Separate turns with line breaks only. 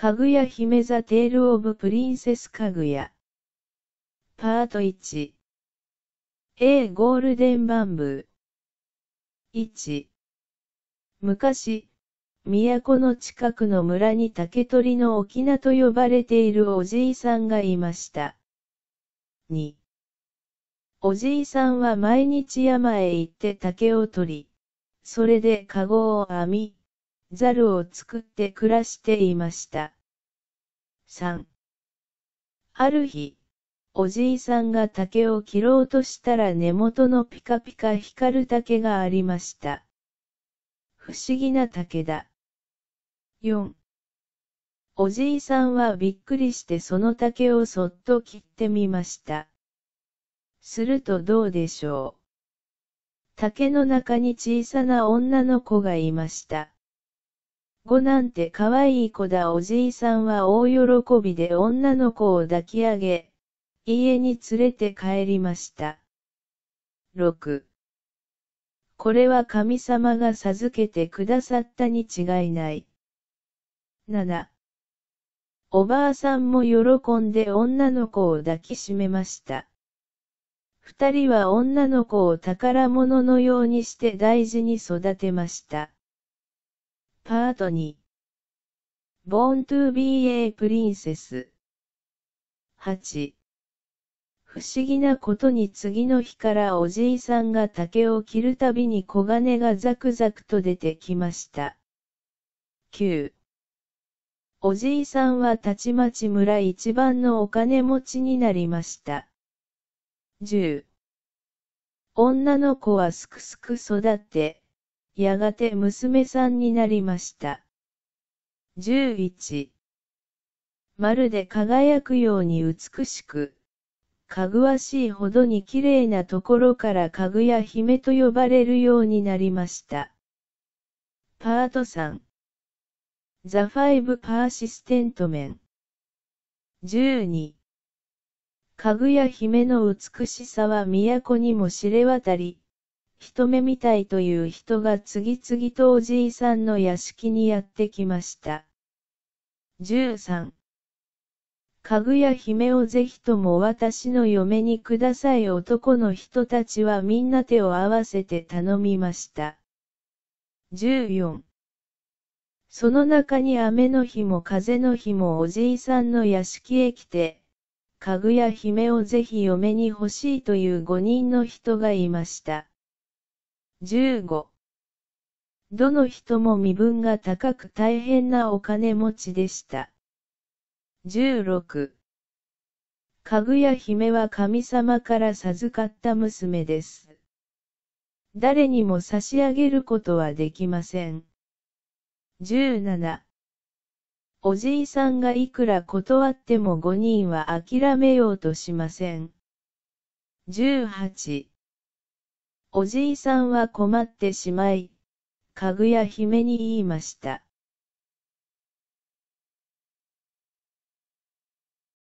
かぐや姫ザ・テール・オブ・プリンセス・かぐや。パート1。A ゴールデンバンブー。1。昔、都の近くの村に竹取の沖縄と呼ばれているおじいさんがいました。2。おじいさんは毎日山へ行って竹を取り、それで籠を編み、ザルを作って暮らしていました。3ある日、おじいさんが竹を切ろうとしたら根元のピカピカ光る竹がありました。不思議な竹だ。4おじいさんはびっくりしてその竹をそっと切ってみました。するとどうでしょう。竹の中に小さな女の子がいました。子なんて可愛い子だおじいさんは大喜びで女の子を抱き上げ、家に連れて帰りました。6これは神様が授けてくださったに違いない。7おばあさんも喜んで女の子を抱きしめました。二人は女の子を宝物のようにして大事に育てました。パート2 Born to be a princess 8不思議なことに次の日からおじいさんが竹を切るたびに黄金がザクザクと出てきました。9おじいさんはたちまち村一番のお金持ちになりました。10女の子はすくすく育って、やがて娘さんになりました。11まるで輝くように美しく、かぐわしいほどに綺麗なところからかぐや姫と呼ばれるようになりました。パート3ザ・ファイブ・パーシステント・メン12かぐや姫の美しさは都にも知れ渡り、一目見たいという人が次々とおじいさんの屋敷にやってきました。13かぐや姫をぜひとも私の嫁にください男の人たちはみんな手を合わせて頼みました。14その中に雨の日も風の日もおじいさんの屋敷へ来て、かぐや姫をぜひ嫁に欲しいという5人の人がいました。15どの人も身分が高く大変なお金持ちでした。16かぐや姫は神様から授かった娘です。誰にも差し上げることはできません。17おじいさんがいくら断っても5人は諦めようとしません。18おじいさんは困ってしまい、かぐや姫に言いました。